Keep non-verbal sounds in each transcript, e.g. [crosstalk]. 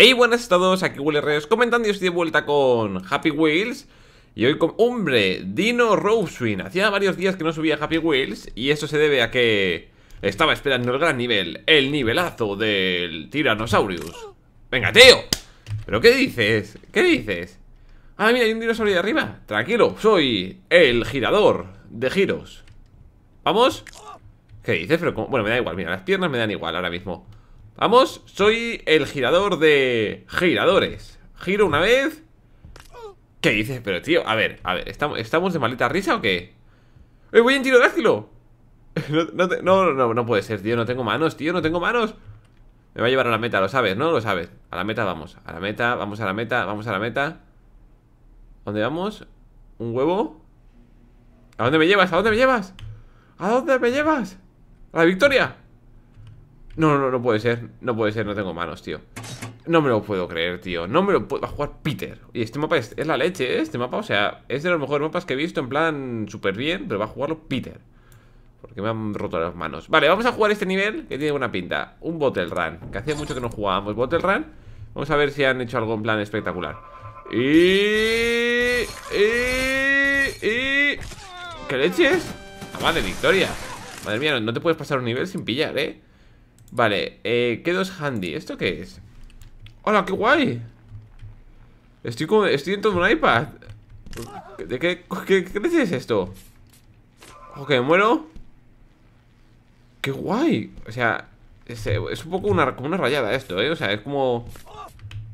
Hey, buenas a todos, aquí Willy Reyes comentando y estoy de vuelta con Happy Wheels Y hoy con... ¡Hombre! Dino Rosewin. Hacía varios días que no subía Happy Wheels Y eso se debe a que... Estaba esperando el gran nivel El nivelazo del Tyrannosaurus ¡Venga, tío! ¿Pero qué dices? ¿Qué dices? Ah, mira, hay un dinosaurio de arriba Tranquilo, soy el girador de giros ¿Vamos? ¿Qué dices? Pero, bueno, me da igual, mira, las piernas me dan igual ahora mismo Vamos, soy el girador de giradores Giro una vez ¿Qué dices? Pero tío, a ver, a ver ¿Estamos, estamos de maleta risa o qué? ¡Eh, voy en tiro de [laughs] No, no, no, no, no puede ser, tío No tengo manos, tío, no tengo manos Me va a llevar a la meta, lo sabes, ¿no? Lo sabes A la meta vamos, a la meta, vamos a la meta Vamos a la meta ¿Dónde vamos? ¿Un huevo? ¿A dónde me llevas? ¿A dónde me llevas? ¿A dónde me llevas? la victoria? No, no, no puede ser. No puede ser, no tengo manos, tío. No me lo puedo creer, tío. No me lo puedo. Va a jugar Peter. Y este mapa es, la leche, ¿eh? Este mapa, o sea, es de los mejores mapas que he visto. En plan, súper bien, pero va a jugarlo Peter. Porque me han roto las manos Vale, vamos a jugar este nivel que tiene buena pinta Un Bottle Run, que hacía mucho que no jugábamos Bottle Run, vamos a ver si han hecho algo en plan espectacular Y... y... y... ¿Qué leches? Ah, madre, victoria Madre mía, no te puedes pasar un nivel sin pillar, eh Vale, eh, ¿qué dos handy? ¿Esto qué es? ¡Hola, qué guay! Estoy como, estoy dentro de un iPad ¿De qué, qué, qué es esto? Ok, muero ¡Qué guay! O sea, es, un poco una, como una rayada esto, ¿eh? O sea, es como...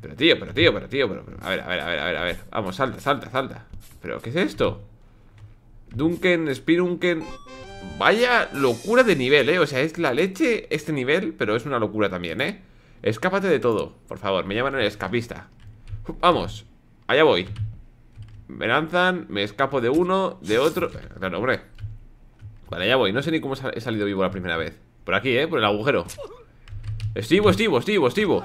Pero tío, pero tío, pero tío, pero, pero... A ver, a ver, a ver, a ver, a ver Vamos, salta, salta, salta ¿Pero qué es esto? Dunken, Spirunken... Vaya locura de nivel, ¿eh? O sea, es la leche este nivel, pero es una locura también, ¿eh? Escápate de todo, por favor, me llaman el escapista Vamos, allá voy Me lanzan, me escapo de uno, de otro Claro, hombre Vale, allá voy, no sé ni cómo he salido vivo la primera vez Por aquí, ¿eh? Por el agujero Estivo, estivo, estivo, estivo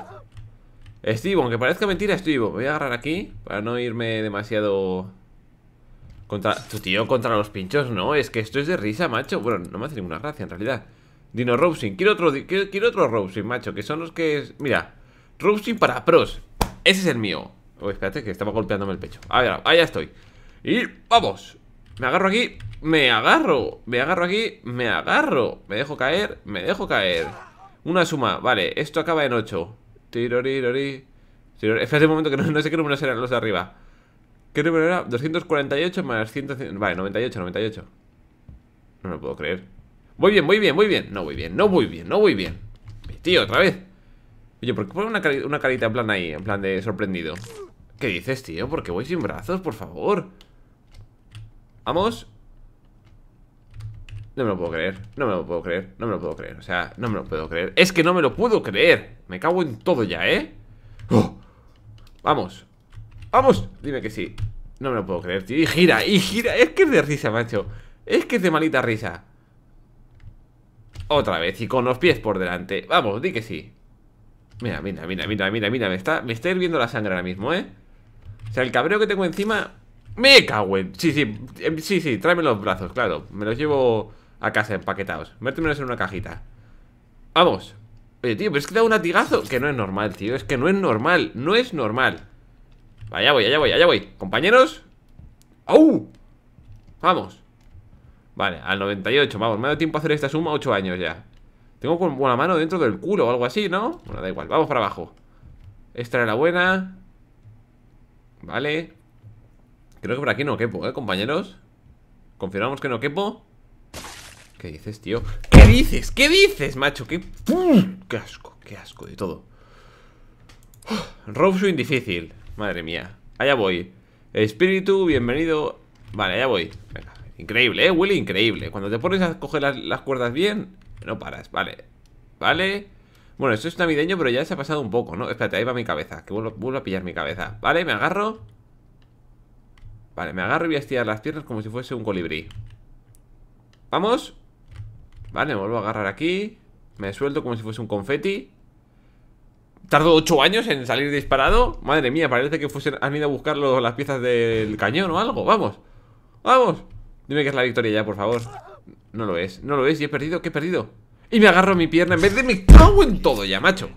Estivo, aunque parezca mentira, estivo voy a agarrar aquí para no irme demasiado contra, tu tío contra los pinchos, no, es que esto es de risa, macho. Bueno, no me hace ninguna gracia en realidad. Dino Rousing, quiero otro, quiero, otro Rousing, macho, que son los que... Es, mira, Rousing para pros. Ese es el mío. Uy, oh, espérate, que estaba golpeándome el pecho. a ver allá estoy. Y vamos. Me agarro aquí, me agarro. Me agarro aquí, me agarro. Me dejo caer, me dejo caer. Una suma, vale, esto acaba en 8. Tirori, Espérate un momento que no sé qué números eran los de arriba. ¿Qué número era? 248 más 100... Vale, 98, 98. No me lo puedo creer. Muy bien, muy bien, muy bien. No, muy bien, no, muy bien, no, muy bien. Tío, otra vez. Oye, ¿por qué pone una, carita en plan ahí? En plan de sorprendido. ¿Qué dices, tío? ¿Por qué voy sin brazos? Por favor. Vamos. No me lo puedo creer, no me lo puedo creer, no me lo puedo creer. O sea, no me lo puedo creer. Es que no me lo puedo creer. Me cago en todo ya, ¿eh? ¡Oh! Vamos. ¡Vamos! Dime que sí. No me lo puedo creer, tío. Y gira, y gira. Es que es de risa, macho. Es que es de malita risa. Otra vez, y con los pies por delante. Vamos, di que sí. Mira, mira, mira, mira, mira, mira. Me está, me está hirviendo la sangre ahora mismo, ¿eh? O sea, el cabreo que tengo encima... ¡Me cago en! Sí, sí, em, sí, sí, tráeme los brazos, claro. Me los llevo a casa empaquetados. Mértemelos en una cajita. ¡Vamos! Oye, tío, pero es que da un latigazo. Que no es normal, tío. Es que no es normal. No es normal. Allá voy, allá voy, allá voy Compañeros ¡Au! Vamos Vale, al 98, vamos Me ha dado tiempo a hacer esta suma 8 años ya Tengo con buena mano dentro del culo o algo así, ¿no? Bueno, da igual, vamos para abajo Esta era la buena Vale Creo que por aquí no quepo, ¿eh, compañeros? Confirmamos que no quepo ¿Qué dices, tío? ¿Qué dices? ¿Qué dices, macho? ¿Qué, asco, qué asco de todo su difícil Madre mía. Allá voy. Espíritu, bienvenido. Vale, allá voy. Venga. Increíble, ¿eh, Willy? Increíble. Cuando te pones a coger las, cuerdas bien, no paras. Vale. Vale. Bueno, esto es navideño, pero ya se ha pasado un poco, ¿no? Espérate, ahí va mi cabeza, que vuelvo, a pillar mi cabeza Vale, me agarro Vale, me agarro y voy a estirar las piernas como si fuese un colibrí Vamos Vale, me vuelvo a agarrar aquí Me suelto como si fuese un confeti Tardo ocho años en salir disparado. Madre mía, parece que fuesen, han ido a buscar las piezas del cañón o algo. Vamos, vamos. Dime que es la victoria ya, por favor. No lo es, no lo es. Y he perdido, ¿qué he perdido? Y me agarro mi pierna en vez de me cago en todo ya, macho.